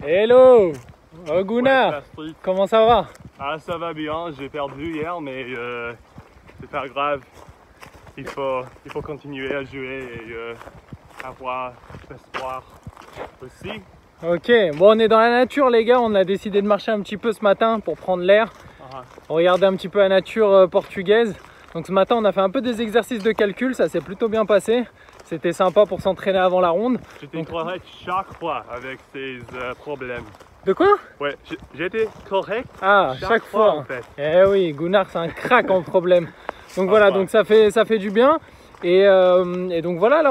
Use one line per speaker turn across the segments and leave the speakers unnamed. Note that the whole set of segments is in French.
Hello Oguna Comment ça va Ah ça va bien, j'ai perdu hier mais euh, c'est pas grave. Il faut, continuer à jouer et euh, avoir espoir aussi. Ok, bon on est dans la nature les gars, on a décidé de marcher un petit peu ce matin pour prendre l'air, ah. regarder un petit peu la nature euh, portugaise. Donc ce matin on a fait un peu des exercices de calcul, ça s'est plutôt bien passé. C'était sympa pour s'entraîner avant la ronde. J'étais correct chaque fois avec ces euh, problèmes. De quoi Ouais, j'étais correct. Ah, chaque, fois. en fait. Eh oui, Gunnar, c'est un crack en problème. Donc voilà, donc ça fait, ça fait du bien. Et, euh, et donc voilà.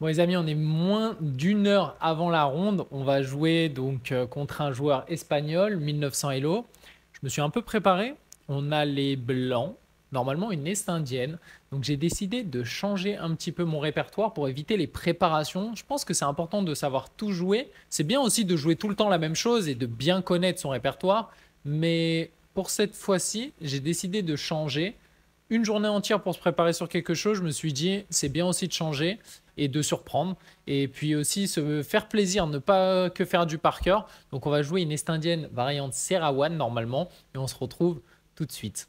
Bon les amis, on est moins d'une heure avant la ronde. On va jouer donc euh, contre un joueur espagnol, 1900 Elo. Je me suis un peu préparé. On a les blancs, normalement une Est indienne, Donc j'ai décidé de changer un petit peu mon répertoire pour éviter les préparations. Je pense que c'est important de savoir tout jouer. C'est bien aussi de jouer tout le temps la même chose et de bien connaître son répertoire. Mais pour cette fois-ci, j'ai décidé de changer. Une journée entière pour se préparer sur quelque chose, je me suis dit, c'est bien aussi de changer et de surprendre. Et puis aussi se faire plaisir, ne pas que faire du par cœur. Donc on va jouer une Est indienne variante Serawan normalement et on se retrouve tout de suite.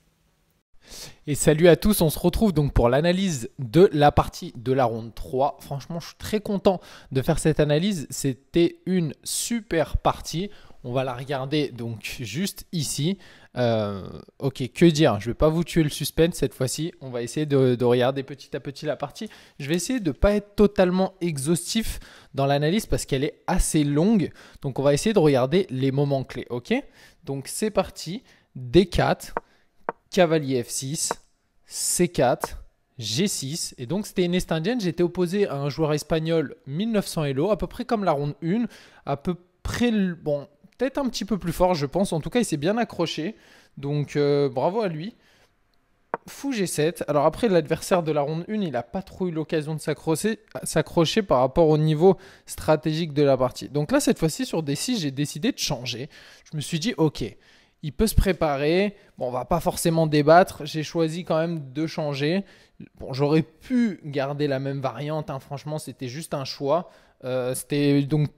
Et salut à tous, on se retrouve donc pour l'analyse de la partie de la ronde 3. Franchement, je suis très content de faire cette analyse. C'était une super partie. On va la regarder donc juste ici. Euh, ok, que dire Je ne vais pas vous tuer le suspense cette fois-ci. On va essayer de, regarder petit à petit la partie. Je vais essayer de ne pas être totalement exhaustif dans l'analyse parce qu'elle est assez longue. Donc on va essayer de regarder les moments clés. Ok Donc c'est parti. D4 cavalier f6, c4, G6. Et donc, c'était une indienne. J'étais opposé à un joueur espagnol 1900 Elo, à peu près comme la ronde 1, à peu près, bon, peut-être un petit peu plus fort, je pense. En tout cas, il s'est bien accroché. Donc, euh, bravo à lui. Fou G7. Alors, après, l'adversaire de la ronde 1, il n'a pas trop eu l'occasion de s'accrocher par rapport au niveau stratégique de la partie. Donc, là, cette fois-ci, sur D6, j'ai décidé de changer. Je me suis dit, ok il peut se préparer. Bon, on va pas forcément débattre. J'ai choisi quand même de changer. Bon, j'aurais pu garder la même variante. Hein. Franchement, c'était juste un choix. Euh, c'était donc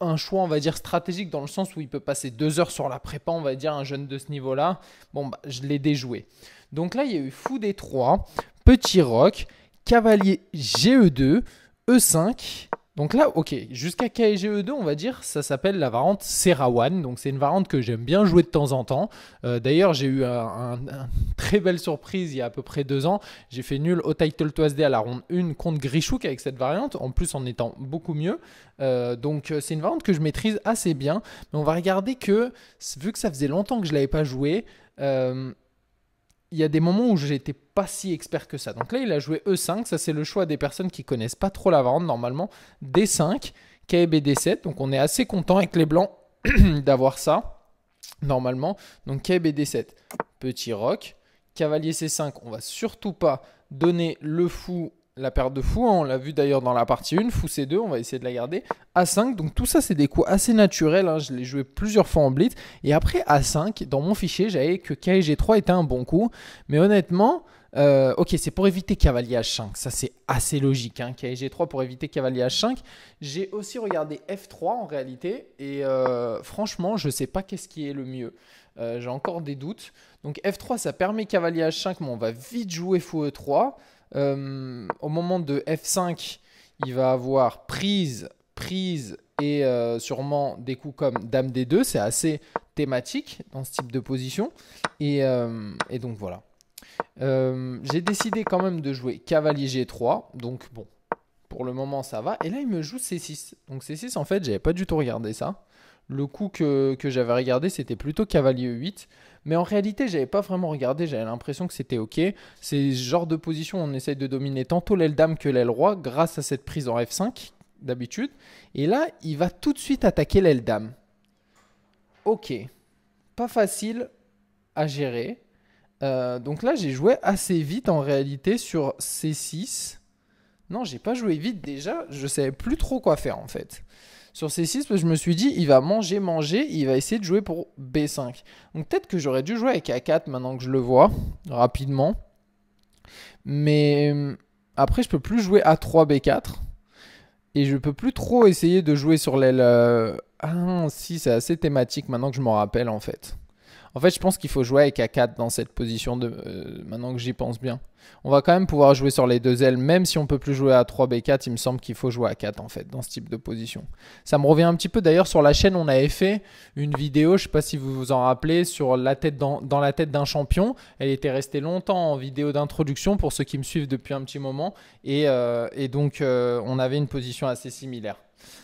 un choix, on va dire, stratégique dans le sens où il peut passer deux heures sur la prépa, on va dire, un jeune de ce niveau-là. Bon, bah, je l'ai déjoué. Donc là, il y a eu fou des 3, petit roc, cavalier GE2, E5 donc là, ok, jusqu'à kge 2 on va dire, ça s'appelle la variante Serawan. Donc c'est une variante que j'aime bien jouer de temps en temps. Euh, d'ailleurs, j'ai eu une un, très belle surprise il y a à peu près deux ans. J'ai fait nul au Title SD à la ronde 1 contre Grishouk avec cette variante, en plus en étant beaucoup mieux. Euh, donc euh, c'est une variante que je maîtrise assez bien. Mais on va regarder que, vu que ça faisait longtemps que je ne l'avais pas joué, il y a des moments où j'étais pas si expert que ça. Donc là, il a joué E5. Ça, c'est le choix des personnes qui connaissent pas trop la vente, Normalement, D5, KB, D7. Donc on est assez content avec les blancs d'avoir ça. Normalement. Donc KB, D7, petit roc. Cavalier C5, on va surtout pas donner le fou la perte de fou, hein, on l'a vu d'ailleurs dans la partie 1, fou C2, on va essayer de la garder. A5, donc tout ça c'est des coups assez naturels, hein, je l'ai joué plusieurs fois en blitz. Et après A5, dans mon fichier, j'avais que KG3 était un bon coup. Mais honnêtement, euh, ok, c'est pour éviter cavalier H5, ça c'est assez logique. Hein, KG3 pour éviter cavalier H5. J'ai aussi regardé F3 en réalité, et euh, franchement, je sais pas qu'est-ce qui est le mieux. Euh, j'ai encore des doutes. Donc F3, ça permet cavalier H5, mais on va vite jouer fou E3. Euh, au moment de F5, il va avoir prise, prise et euh, sûrement des coups comme Dame D2. C'est assez thématique dans ce type de position. Et, euh, donc voilà. J'ai décidé quand même de jouer cavalier G3. Donc bon, pour le moment ça va. Et là il me joue C6. Donc C6 en fait j'avais pas du tout regardé ça. Le coup que, j'avais regardé c'était plutôt cavalier E8. Mais en réalité, j'avais pas vraiment regardé, j'avais l'impression que c'était ok. C'est ce genre de position, on essaye de dominer tantôt l'aile dame que l'aile roi grâce à cette prise en F5 d'habitude. Et là, il va tout de suite attaquer l'aile dame. Ok, pas facile à gérer. Euh, donc là, j'ai joué assez vite en réalité sur C6. Non, j'ai pas joué vite déjà, je savais plus trop quoi faire en fait sur C6 je me suis dit, il va manger, manger, il va essayer de jouer pour B5. Donc peut-être que j'aurais dû jouer avec A4 maintenant que je le vois, rapidement. Mais euh, après, je peux plus jouer A3, B4. Et je peux plus trop essayer de jouer sur l'aile. Euh, ah, si, c'est assez thématique maintenant que je m'en rappelle en fait. En fait, je pense qu'il faut jouer avec A4 dans cette position de. Euh, maintenant que j'y pense bien. On va quand même pouvoir jouer sur les deux ailes, même si on peut plus jouer à 3B4, il me semble qu'il faut jouer à 4 en fait, dans ce type de position. Ça me revient un petit peu, d'ailleurs sur la chaîne on avait fait une vidéo, je ne sais pas si vous vous en rappelez, sur la tête dans, la tête d'un champion. Elle était restée longtemps en vidéo d'introduction pour ceux qui me suivent depuis un petit moment, et, euh, donc euh, on avait une position assez similaire.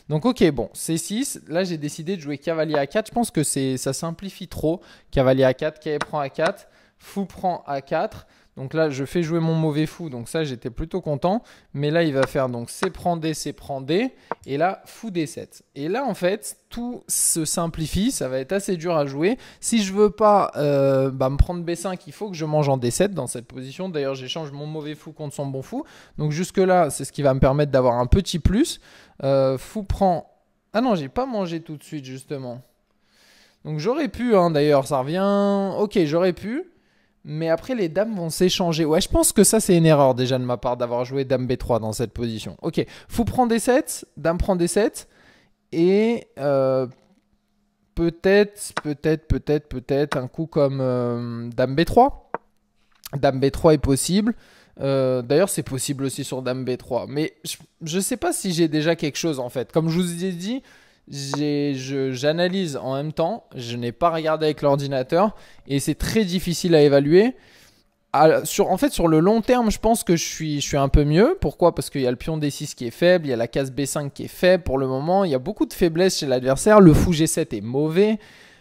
Donc ok, bon, C6, là j'ai décidé de jouer cavalier à 4, je pense que ça simplifie trop, cavalier à 4, cavalier prend à 4, fou prend à 4, donc là, je fais jouer mon mauvais fou. Donc ça, j'étais plutôt content. Mais là, il va faire donc c'est prend D, C prend D. Et là, fou D7. Et là, en fait, tout se simplifie. Ça va être assez dur à jouer. Si je veux pas euh, bah, me prendre B5, il faut que je mange en D7 dans cette position. D'ailleurs, j'échange mon mauvais fou contre son bon fou. Donc jusque-là, c'est ce qui va me permettre d'avoir un petit plus. Euh, fou prend... Ah non, j'ai pas mangé tout de suite, justement. Donc j'aurais pu, hein, d'ailleurs, ça revient... Ok, j'aurais pu... Mais après, les dames vont s'échanger. Ouais, je pense que ça, c'est une erreur déjà de ma part d'avoir joué dame B3 dans cette position. Ok, fou prend d 7 dame prend d 7 Et euh, peut-être, peut-être, peut-être, peut-être un coup comme euh, dame B3. Dame B3 est possible. Euh, d'ailleurs, c'est possible aussi sur Dame B3. Mais je ne sais pas si j'ai déjà quelque chose en fait. Comme je vous ai dit, j'analyse en même temps, je n'ai pas regardé avec l'ordinateur et c'est très difficile à évaluer. en fait, sur le long terme, je pense que je suis, un peu mieux. Pourquoi Parce qu'il y a le pion D6 qui est faible, il y a la case B5 qui est faible pour le moment, il y a beaucoup de faiblesses chez l'adversaire, le fou G7 est mauvais.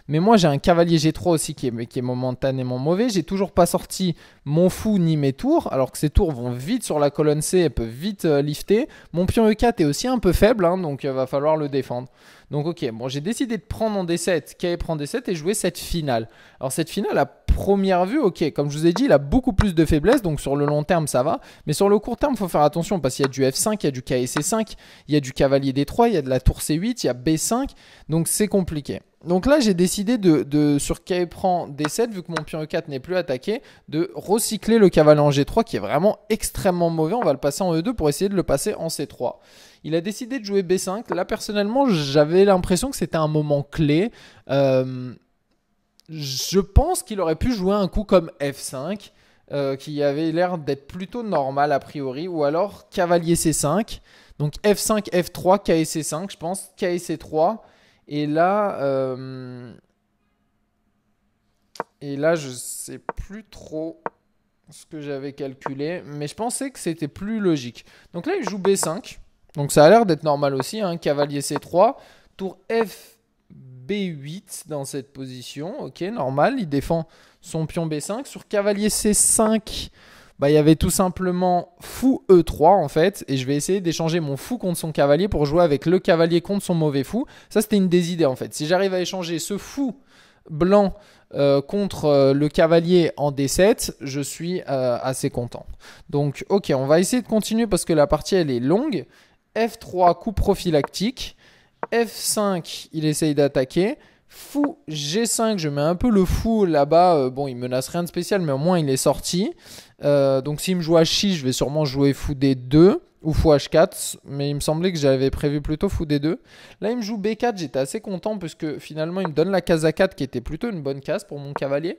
Mais moi, j'ai un cavalier G3 aussi qui est, momentanément mauvais. J'ai toujours pas sorti mon fou ni mes tours, alors que ces tours vont vite sur la colonne C et peuvent vite euh, lifter. Mon pion E4 est aussi un peu faible, hein, donc il euh, va falloir le défendre. Donc ok, bon, j'ai décidé de prendre en D7, K prend D7 et jouer cette finale. Alors cette finale, à première vue, ok, comme je vous ai dit, il a beaucoup plus de faiblesses, donc sur le long terme ça va. Mais sur le court terme, il faut faire attention parce qu'il y a du F5, il y a du c 5, il y a du cavalier D3, il y a de la tour C8, il y a B5, donc c'est compliqué. Donc là, j'ai décidé de, sur K prend D7, vu que mon pion E4 n'est plus attaqué, de recycler le cavalier en G3 qui est vraiment extrêmement mauvais. On va le passer en E2 pour essayer de le passer en C3. Il a décidé de jouer B5. Là, personnellement, j'avais l'impression que c'était un moment clé. Euh, je pense qu'il aurait pu jouer un coup comme F5, euh, qui avait l'air d'être plutôt normal a priori, ou alors cavalier C5. Donc F5, F3, c 5 je pense, c 3 Et là, euh... et là, je sais plus trop ce que j'avais calculé, mais je pensais que c'était plus logique. Donc là, il joue B5. Donc ça a l'air d'être normal aussi. Hein. Cavalier C3, tour F B8 dans cette position. Ok, normal. Il défend son pion B5. Sur cavalier C5, bah, il y avait tout simplement fou E3 en fait. Et je vais essayer d'échanger mon fou contre son cavalier pour jouer avec le cavalier contre son mauvais fou. Ça, c'était une des idées en fait. Si j'arrive à échanger ce fou blanc euh, contre euh, le cavalier en D7, je suis euh, assez content. Donc ok, on va essayer de continuer parce que la partie elle est longue F3, coup prophylactique. F5, il essaye d'attaquer. Fou G5, je mets un peu le fou là-bas. Euh, bon, il menace rien de spécial, mais au moins il est sorti. Euh, donc s'il me joue H6, je vais sûrement jouer fou D2 ou fou H4. Mais il me semblait que j'avais prévu plutôt fou D2. Là, il me joue B4, j'étais assez content parce que finalement, il me donne la case A4 qui était plutôt une bonne case pour mon cavalier.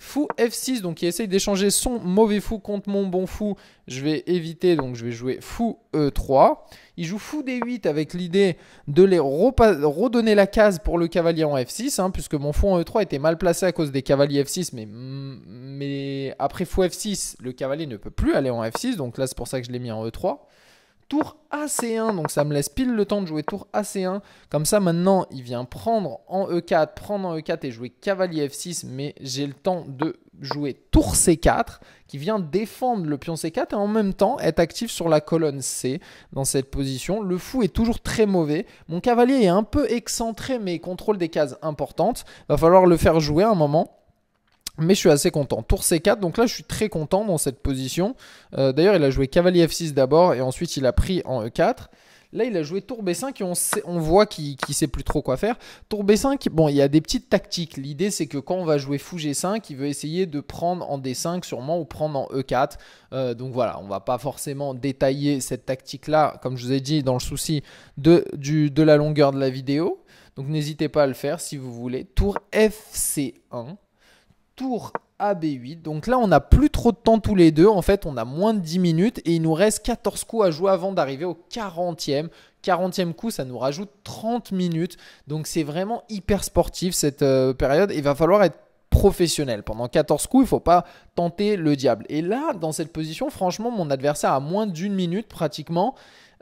Fou F6, donc il essaye d'échanger son mauvais fou contre mon bon fou. Je vais éviter, donc je vais jouer fou E3. Euh, il joue fou D8 avec l'idée de les redonner la case pour le cavalier en F6, hein, puisque mon fou en E3 était mal placé à cause des cavaliers F6, mais après fou F6, le cavalier ne peut plus aller en F6, donc là c'est pour ça que je l'ai mis en E3 tour AC1, donc ça me laisse pile le temps de jouer tour AC1. Comme ça, maintenant, il vient prendre en E4, prendre en E4 et jouer cavalier F6, mais j'ai le temps de jouer tour C4, qui vient défendre le pion C4 et en même temps être actif sur la colonne C dans cette position. Le fou est toujours très mauvais. Mon cavalier est un peu excentré, mais il contrôle des cases importantes. Va falloir le faire jouer un moment. Mais je suis assez content. Tour C4, donc là je suis très content dans cette position. Euh, d'ailleurs il a joué cavalier F6 d'abord et ensuite il a pris en E4. Là, il a joué tour B5 et on, voit qu'il ne sait plus trop quoi faire. Tour B5, bon, il y a des petites tactiques. L'idée, c'est que quand on va jouer fou G5, il veut essayer de prendre en D5 sûrement ou prendre en E4. Euh, donc voilà, on ne va pas forcément détailler cette tactique-là, comme je vous ai dit, dans le souci de, de la longueur de la vidéo. Donc n'hésitez pas à le faire si vous voulez. Tour FC1 tour AB8. Donc là, on n'a plus trop de temps tous les deux. En fait, on a moins de 10 minutes et il nous reste 14 coups à jouer avant d'arriver au 40e. 40e coup, ça nous rajoute 30 minutes. Donc c'est vraiment hyper sportif cette euh, période. Il va falloir être professionnel. Pendant 14 coups, il ne faut pas tenter le diable. Et là, dans cette position, franchement, mon adversaire a moins d'une minute pratiquement.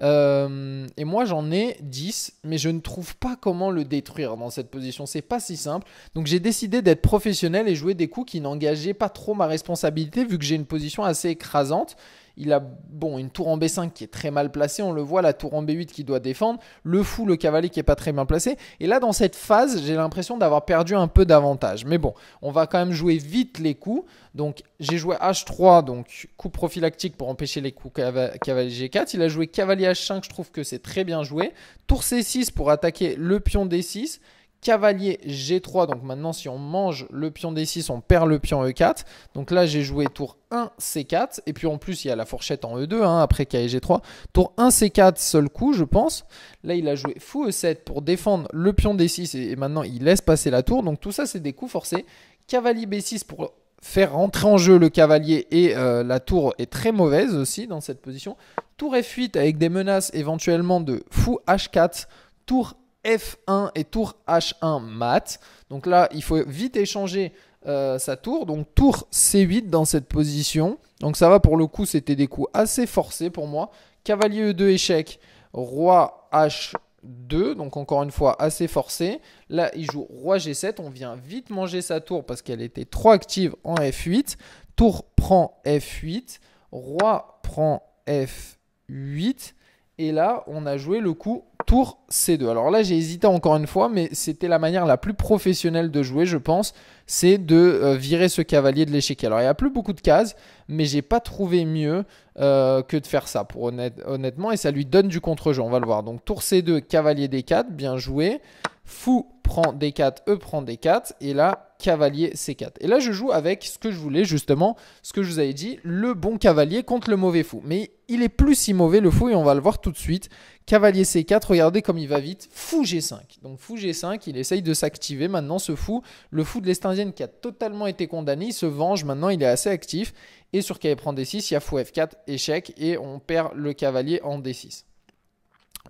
Euh, et moi, j'en ai 10, mais je ne trouve pas comment le détruire dans cette position. C'est pas si simple. Donc, j'ai décidé d'être professionnel et jouer des coups qui n'engageaient pas trop ma responsabilité, vu que j'ai une position assez écrasante. Il a bon une tour en B5 qui est très mal placée, on le voit, la tour en B8 qui doit défendre, le fou, le cavalier qui est pas très bien placé. Et là, dans cette phase, j'ai l'impression d'avoir perdu un peu d'avantage. Mais bon, on va quand même jouer vite les coups. Donc j'ai joué H3, donc coup prophylactique pour empêcher les coups cavalier G4. Il a joué cavalier H5, je trouve que c'est très bien joué. Tour C6 pour attaquer le pion D6 cavalier G3. Donc maintenant, si on mange le pion D6, on perd le pion E4. Donc là, j'ai joué tour 1, C4. Et puis en plus, il y a la fourchette en E2, hein, après K et G3. Tour 1, C4, seul coup, je pense. Là, il a joué fou E7 pour défendre le pion D6. Et maintenant, il laisse passer la tour. Donc tout ça, c'est des coups forcés. Cavalier B6 pour faire rentrer en jeu le cavalier et euh, la tour est très mauvaise aussi dans cette position. Tour F8 avec des menaces éventuellement de fou H4, tour F1 et tour H1 mat. Donc là, il faut vite échanger euh, sa tour. Donc tour C8 dans cette position. Donc ça va pour le coup, c'était des coups assez forcés pour moi. Cavalier E2 échec, roi H2. Donc encore une fois, assez forcé. Là, il joue roi G7. On vient vite manger sa tour parce qu'elle était trop active en F8. Tour prend F8. Roi prend F8. Et là, on a joué le coup tour C2. Alors là, j'ai hésité encore une fois, mais c'était la manière la plus professionnelle de jouer, je pense, c'est de euh, virer ce cavalier de l'échiquier. Alors il n'y a plus beaucoup de cases, mais j'ai pas trouvé mieux euh, que de faire ça, pour honnêtement, et ça lui donne du contre-jeu, on va le voir. Donc tour C2, cavalier D4, bien joué. Fou prend D4, E prend D4, et là, cavalier C4. Et là, je joue avec ce que je voulais, justement, ce que je vous avais dit, le bon cavalier contre le mauvais fou. Mais il est plus si mauvais, le fou, et on va le voir tout de suite. Cavalier C4, regardez comme il va vite. Fou G5. Donc fou G5, il essaye de s'activer maintenant, ce fou. Le fou de indienne qui a totalement été condamné, il se venge, maintenant il est assez actif. Et sur cavalier prend D6, il y a fou F4, échec, et on perd le cavalier en D6.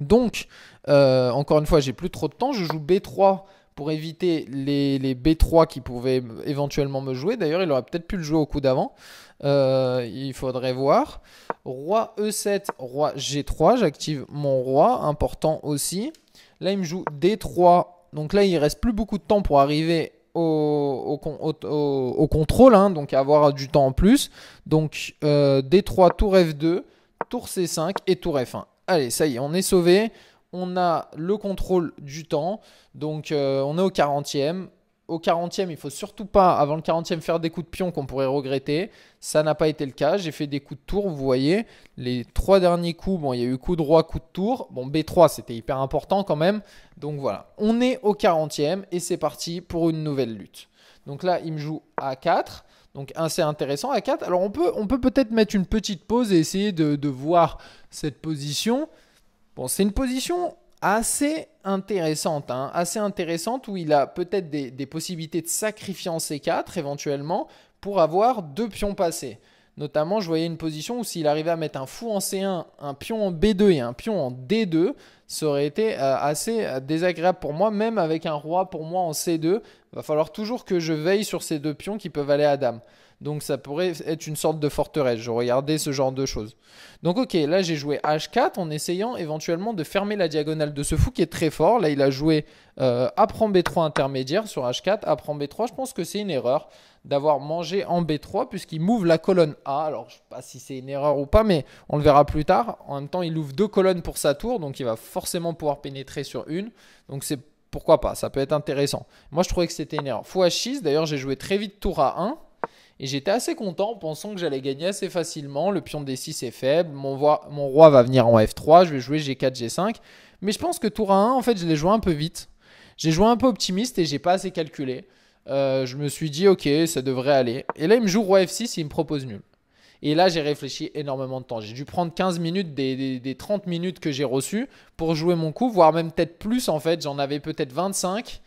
Donc, euh, encore une fois, j'ai plus trop de temps. Je joue B3 pour éviter les, B3 qui pouvaient éventuellement me jouer. D'ailleurs, il aurait peut-être pu le jouer au coup d'avant. Euh, il faudrait voir. Roi E7, roi G3. J'active mon roi, important aussi. Là, il me joue D3. Donc là, il reste plus beaucoup de temps pour arriver au, contrôle, hein, donc avoir du temps en plus. Donc euh, D3, tour F2, tour C5 et tour F1. Allez, ça y est, on est sauvé. On a le contrôle du temps. Donc, euh, on est au 40e. Au 40e, il faut surtout pas, avant le 40e, faire des coups de pion qu'on pourrait regretter. Ça n'a pas été le cas. J'ai fait des coups de tour, vous voyez. Les trois derniers coups, bon, il y a eu coup droit, coup de tour. Bon, B3, c'était hyper important quand même. Donc voilà, on est au 40e et c'est parti pour une nouvelle lutte. Donc là, il me joue A4. Donc assez intéressant à 4. Alors on peut on peut peut-être mettre une petite pause et essayer de, voir cette position. Bon, c'est une position assez intéressante, hein, assez intéressante où il a peut-être des, des possibilités de sacrifier en C4 éventuellement pour avoir deux pions passés. Notamment, je voyais une position où s'il arrivait à mettre un fou en C1, un pion en B2 et un pion en D2, ça aurait été euh, assez euh, désagréable pour moi, même avec un roi pour moi en C2. Va falloir toujours que je veille sur ces deux pions qui peuvent aller à dame. Donc ça pourrait être une sorte de forteresse. Je regardais ce genre de choses. Donc ok, là j'ai joué H4 en essayant éventuellement de fermer la diagonale de ce fou qui est très fort. Là il a joué euh, prend B3 intermédiaire sur H4, prend B3. Je pense que c'est une erreur d'avoir mangé en B3 puisqu'il move la colonne A. Alors je ne sais pas si c'est une erreur ou pas, mais on le verra plus tard. En même temps, il ouvre deux colonnes pour sa tour, donc il va forcément pouvoir pénétrer sur une. Donc c'est pourquoi pas, ça peut être intéressant. Moi je trouvais que c'était une erreur. Fou H6, d'ailleurs j'ai joué très vite tour A1. Et j'étais assez content en pensant que j'allais gagner assez facilement. Le pion de D6 est faible, mon, roi, mon roi va venir en F3, je vais jouer G4, G5. Mais je pense que tour a 1, en fait, je l'ai joué un peu vite. J'ai joué un peu optimiste et j'ai pas assez calculé. Euh, je me suis dit, ok, ça devrait aller. Et là, il me joue roi F6 et il me propose nul. Et là, j'ai réfléchi énormément de temps. J'ai dû prendre 15 minutes des, des 30 minutes que j'ai reçues pour jouer mon coup, voire même peut-être plus en fait. J'en avais peut-être 25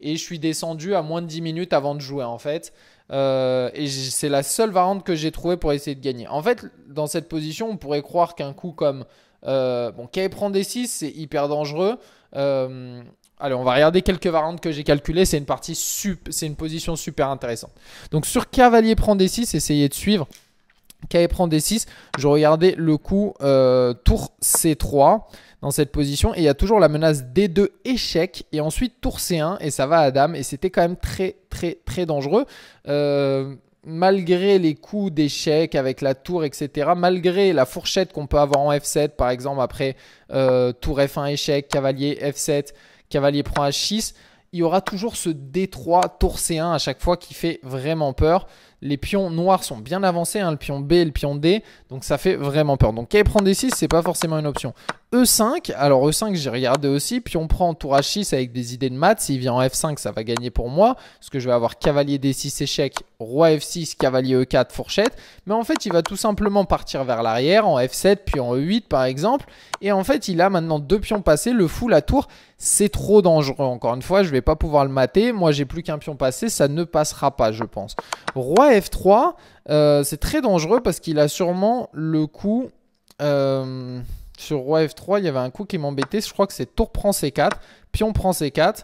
et je suis descendu à moins de 10 minutes avant de jouer en fait. Euh, et c'est la seule variante que j'ai trouvée pour essayer de gagner. En fait, dans cette position, on pourrait croire qu'un coup comme. Euh, bon, K prend des 6, c'est hyper dangereux. Euh, allez, on va regarder quelques variantes que j'ai calculées. C'est une partie c'est une position super intéressante. Donc sur cavalier prend des 6, essayez de suivre. K prend des 6, je regardais le coup tour C3 dans cette position. Et il y a toujours la menace D2 échec et ensuite tour C1 et ça va à dame. Et c'était quand même très très très dangereux. Euh, malgré les coups d'échec avec la tour, etc., malgré la fourchette qu'on peut avoir en F7, par exemple, après euh, tour F1 échec, cavalier F7, cavalier prend H6, il y aura toujours ce D3, tour C1 à chaque fois qui fait vraiment peur. Les pions noirs sont bien avancés, hein, le pion B et le pion D. Donc ça fait vraiment peur. Donc qu'elle prend D6, c'est pas forcément une option. E5, alors E5 j'ai regardé aussi, pion prend tour H6 avec des idées de maths, s'il vient en F5 ça va gagner pour moi, parce que je vais avoir cavalier D6 échec, roi F6, cavalier E4, fourchette, mais en fait il va tout simplement partir vers l'arrière en F7 puis en E8 par exemple, et en fait il a maintenant deux pions passés, le fou, la tour, c'est trop dangereux, encore une fois je vais pas pouvoir le mater, moi j'ai plus qu'un pion passé, ça ne passera pas je pense. Roi F3, euh, c'est très dangereux parce qu'il a sûrement le coup. Euh, sur Roi F3, il y avait un coup qui m'embêtait. Je crois que c'est tour prend C4, pion prend C4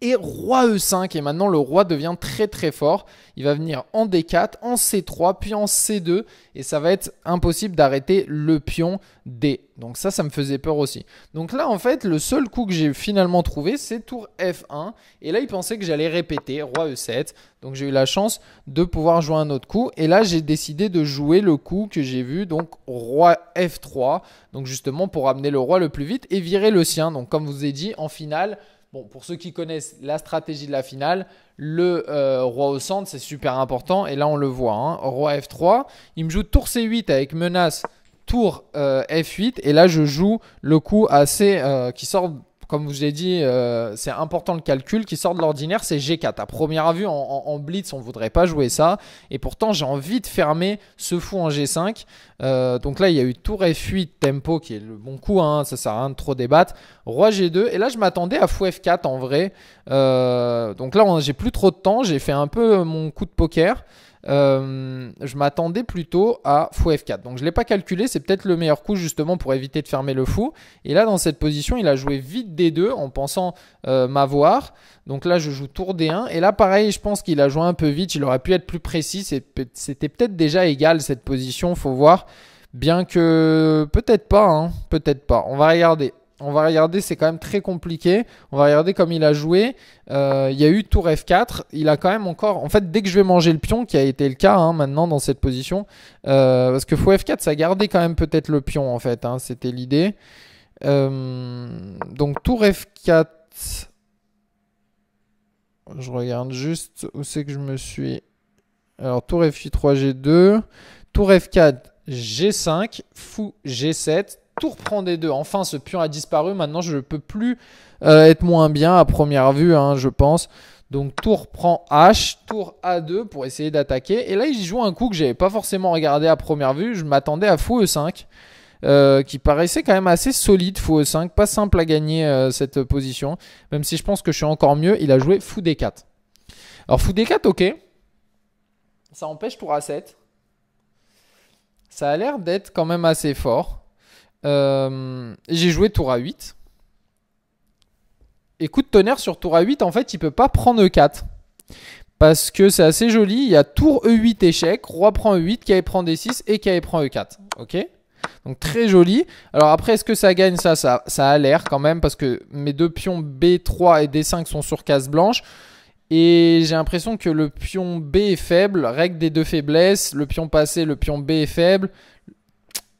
et roi E5. Et maintenant, le roi devient très très fort. Il va venir en D4, en C3, puis en C2. Et ça va être impossible d'arrêter le pion D. Donc ça, ça me faisait peur aussi. Donc là, en fait, le seul coup que j'ai finalement trouvé, c'est tour F1. Et là, il pensait que j'allais répéter, roi E7. Donc j'ai eu la chance de pouvoir jouer un autre coup. Et là, j'ai décidé de jouer le coup que j'ai vu, donc roi F3. Donc justement, pour amener le roi le plus vite et virer le sien. Donc comme vous ai dit, en finale... Bon, pour ceux qui connaissent la stratégie de la finale, le euh, roi au centre, c'est super important. Et là, on le voit. Hein. Roi F3. Il me joue tour C8 avec menace tour euh, F8. Et là, je joue le coup assez euh, qui sort comme vous l'ai dit, euh, c'est important le calcul qui sort de l'ordinaire, c'est G4. À première vue, en, blitz, on ne voudrait pas jouer ça. Et pourtant, j'ai envie de fermer ce fou en G5. Euh, donc là, il y a eu tour F8, tempo, qui est le bon coup, ça hein, ça sert à rien de trop débattre. Roi G2, et là, je m'attendais à fou F4 en vrai. Euh, donc là, j'ai plus trop de temps, j'ai fait un peu mon coup de poker. Euh, je m'attendais plutôt à fou F4. Donc je ne l'ai pas calculé, c'est peut-être le meilleur coup justement pour éviter de fermer le fou. Et là, dans cette position, il a joué vite D2 en pensant euh, m'avoir. Donc là, je joue tour D1. Et là, pareil, je pense qu'il a joué un peu vite, il aurait pu être plus précis. C'était peut-être déjà égal cette position, faut voir. Bien que peut-être pas, hein. peut-être pas. On va regarder on va regarder, c'est quand même très compliqué. On va regarder comme il a joué. Euh, il y a eu tour F4. Il a quand même encore. En fait, dès que je vais manger le pion, qui a été le cas hein, maintenant dans cette position, euh, parce que fou F4, ça gardait quand même peut-être le pion en fait. Hein, c'était l'idée. Euh, donc tour F4. Je regarde juste où c'est que je me suis. Alors tour F3 G2, tour F4 G5, fou G7, Tour prend des deux. Enfin, ce pion a disparu. Maintenant, je ne peux plus euh, être moins bien à première vue, hein, je pense. Donc tour prend H, tour A2 pour essayer d'attaquer. Et là, il joue un coup que j'avais pas forcément regardé à première vue. Je m'attendais à fou E5, euh, qui paraissait quand même assez solide, Fou E5. Pas simple à gagner euh, cette position. Même si je pense que je suis encore mieux, il a joué fou D4. Alors fou D4, ok. Ça empêche tour A7. Ça a l'air d'être quand même assez fort. Euh, j'ai joué tour a 8. Et coup de tonnerre sur tour A8, en fait, il peut pas prendre E4. Parce que c'est assez joli, il y a tour E8 échec, roi prend E8, cahier prend D6 et cahier prend E4. Ok Donc très joli. Alors après, est-ce que ça gagne ça, ça Ça a l'air quand même, parce que mes deux pions B3 et D5 sont sur case blanche. Et j'ai l'impression que le pion B est faible, règle des deux faiblesses, le pion passé, le pion B est faible,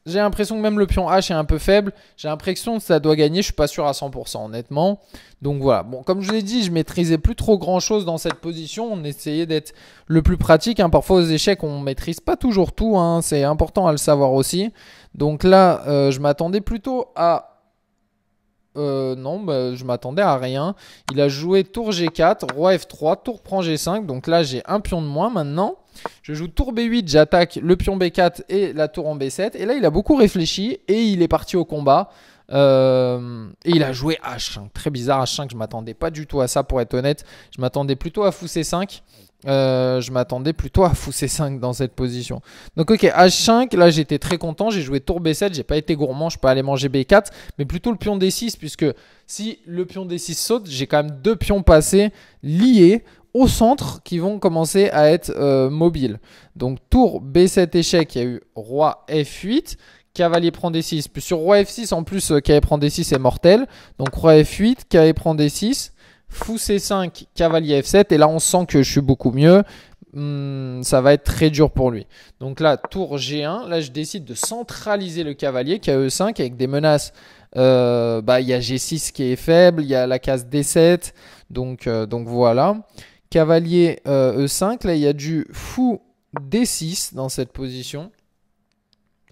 j'ai l'impression que même le pion H est un peu faible. J'ai l'impression que ça doit gagner. Je suis pas sûr à 100% honnêtement. Donc voilà. Bon, comme je l'ai dit, je maîtrisais plus trop grand chose dans cette position. On essayait d'être le plus pratique. Hein. Parfois aux échecs, on maîtrise pas toujours tout. Hein. C'est important à le savoir aussi. Donc là, euh, je m'attendais plutôt à euh, non, bah, je m'attendais à rien. Il a joué tour G4, roi F3, tour prend G5. Donc là, j'ai un pion de moins maintenant. Je joue tour B8, j'attaque le pion B4 et la tour en B7. Et là, il a beaucoup réfléchi et il est parti au combat. Euh, et il a joué H5. Très bizarre, H5, je m'attendais pas du tout à ça pour être honnête. Je m'attendais plutôt à fou C5. Euh, je m'attendais plutôt à fou C5 dans cette position. Donc ok, H5, là j'étais très content, j'ai joué tour B7, j'ai pas été gourmand, je peux aller manger B4, mais plutôt le pion D6, puisque si le pion D6 saute, j'ai quand même deux pions passés liés au centre qui vont commencer à être euh, mobiles. Donc tour B7 échec, il y a eu roi F8, cavalier prend D6. Puis sur roi F6, en plus, euh, cavalier prend D6 est mortel. Donc roi F8, cavalier prend D6, fou C5, cavalier F7. Et là, on sent que je suis beaucoup mieux. Hmm, ça va être très dur pour lui. Donc là, tour G1, là je décide de centraliser le cavalier e 5 avec des menaces. Euh, bah, il bah, y a G6 qui est faible, il y a la case D7, donc, donc voilà. Cavalier E5, euh, e là il y a du fou D6 dans cette position.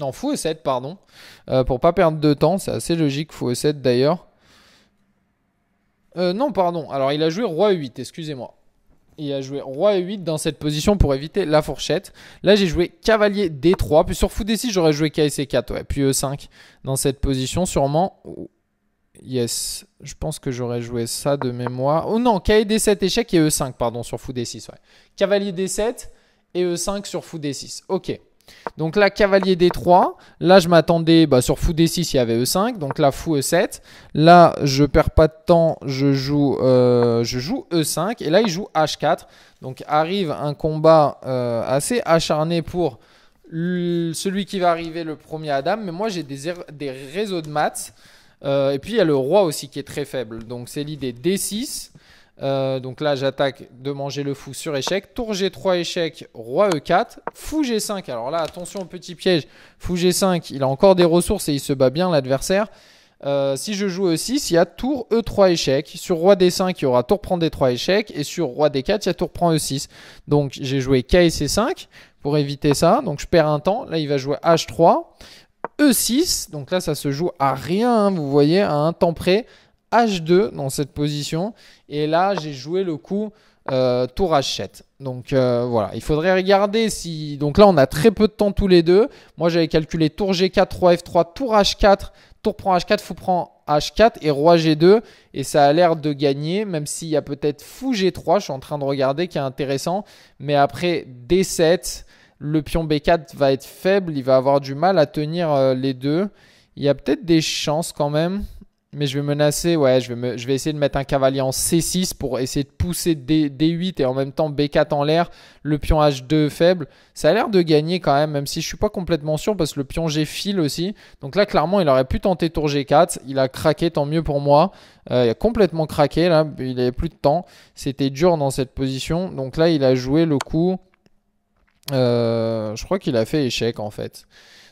Non, fou E7, pardon. Euh, pour pas perdre de temps, c'est assez logique, fou E7 d'ailleurs. Euh, non, pardon. Alors il a joué roi E8, excusez-moi. Il a joué roi E8 dans cette position pour éviter la fourchette. Là, j'ai joué cavalier D3. Puis sur fou D6, j'aurais joué ksc 4 e Ouais. Puis E5 dans cette position, sûrement. Yes, je pense que j'aurais joué ça de mémoire. Oh non, kd D7 échec et E5, pardon, sur fou D6. Ouais. Cavalier D7 et E5 sur fou D6. Ok. Donc là, cavalier D3. Là, je m'attendais bah, sur fou D6, il y avait E5. Donc là, fou E7. Là, je perds pas de temps, je joue, euh, je joue E5. Et là, il joue H4. Donc arrive un combat euh, assez acharné pour celui qui va arriver le premier à dame. Mais moi, j'ai des er, réseaux de maths. Euh, et puis il y a le roi aussi qui est très faible. Donc c'est l'idée D6. Euh, donc là j'attaque de manger le fou sur échec. Tour G3 échec, roi E4, fou G5. Alors là attention au petit piège. Fou G5, il a encore des ressources et il se bat bien l'adversaire. Euh, si je joue E6, il y a tour E3 échec. Sur roi D5, il y aura tour prend D3 échec. Et sur roi D4, il y a tour prend E6. Donc j'ai joué K C5 pour éviter ça. Donc je perds un temps. Là, il va jouer H3. E6. Donc là, ça se joue à rien, hein, vous voyez, à un temps près. H2 dans cette position. Et là, j'ai joué le coup euh, tour H7. Donc euh, voilà, il faudrait regarder si... Donc là, on a très peu de temps tous les deux. Moi, j'avais calculé tour G4, roi F3, tour H4, tour prend H4, fou prend H4 et roi G2. Et ça a l'air de gagner, même s'il y a peut-être fou G3, je suis en train de regarder, qui est intéressant. Mais après, D7 le pion B4 va être faible, il va avoir du mal à tenir euh, les deux. Il y a peut-être des chances quand même, mais je vais menacer, ouais, je vais, essayer de mettre un cavalier en C6 pour essayer de pousser D, 8 et en même temps B4 en l'air, le pion H2 faible. Ça a l'air de gagner quand même, même si je ne suis pas complètement sûr parce que le pion G file aussi. Donc là, clairement, il aurait pu tenter tour G4, il a craqué, tant mieux pour moi. Euh, il a complètement craqué là, il n'avait plus de temps. C'était dur dans cette position, donc là, il a joué le coup euh, je crois qu'il a fait échec en fait.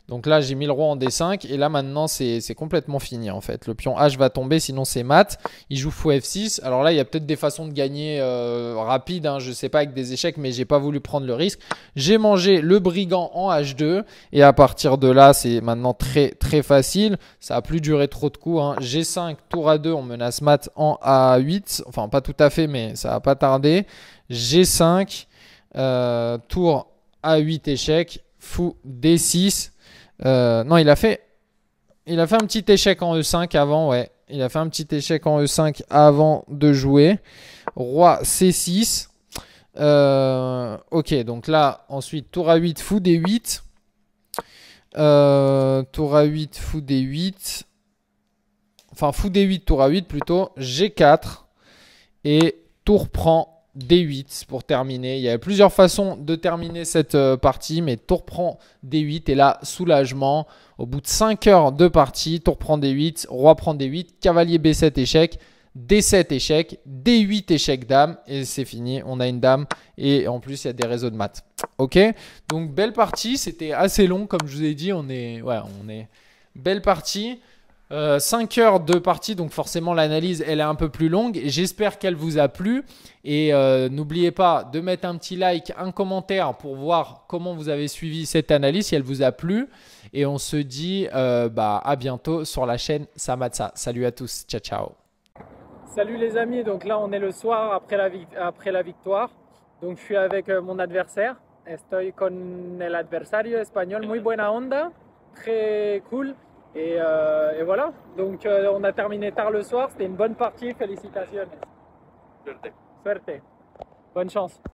Donc là, j'ai mis le roi en D5 et là maintenant c'est complètement fini en fait. Le pion H va tomber, sinon c'est mat. Il joue fou F6. Alors là, il y a peut-être des façons de gagner euh, rapide, hein. je sais pas avec des échecs, mais j'ai pas voulu prendre le risque. J'ai mangé le brigand en H2 et à partir de là, c'est maintenant très très facile. Ça a plus duré trop de coups. Hein. G5, tour A2, on menace mat en A8. Enfin pas tout à fait, mais ça a pas tardé. G5, euh, tour a 8 échec, fou D6. Euh, non, il a fait il a fait un petit échec en E5 avant, ouais. Il a fait un petit échec en E5 avant de jouer. Roi C6. Euh, ok, donc là, ensuite, tour à 8, fou D8. Euh, tour a 8, fou D8. Enfin, fou D8, tour à 8 plutôt. G4. Et tour prend D8 pour terminer. Il y a plusieurs façons de terminer cette euh, partie, mais tour prend D8 et là, soulagement. Au bout de 5 heures de partie, tour prend D8, roi prend D8, cavalier B7 échec, D7 échec, D8 échec dame et c'est fini. On a une dame et en plus, il y a des réseaux de maths. Ok Donc, belle partie. C'était assez long, comme je vous ai dit. On est. Ouais, on est. Belle partie. 5 euh, heures de partie, donc forcément l'analyse elle est un peu plus longue. J'espère qu'elle vous a plu et euh, n'oubliez pas de mettre un petit like, un commentaire pour voir comment vous avez suivi cette analyse, si elle vous a plu. Et on se dit euh, bah, à bientôt sur la chaîne Samatsa. Salut à tous, ciao ciao. Salut les amis, donc là on est le soir après la, après la victoire. Donc je suis avec mon adversaire. Estoy con el adversario espagnol, muy buena onda, très cool. Euh, et, voilà, donc euh, on a terminé tard le soir, c'était une bonne partie, félicitations. Suerte. Suerte. Bonne chance.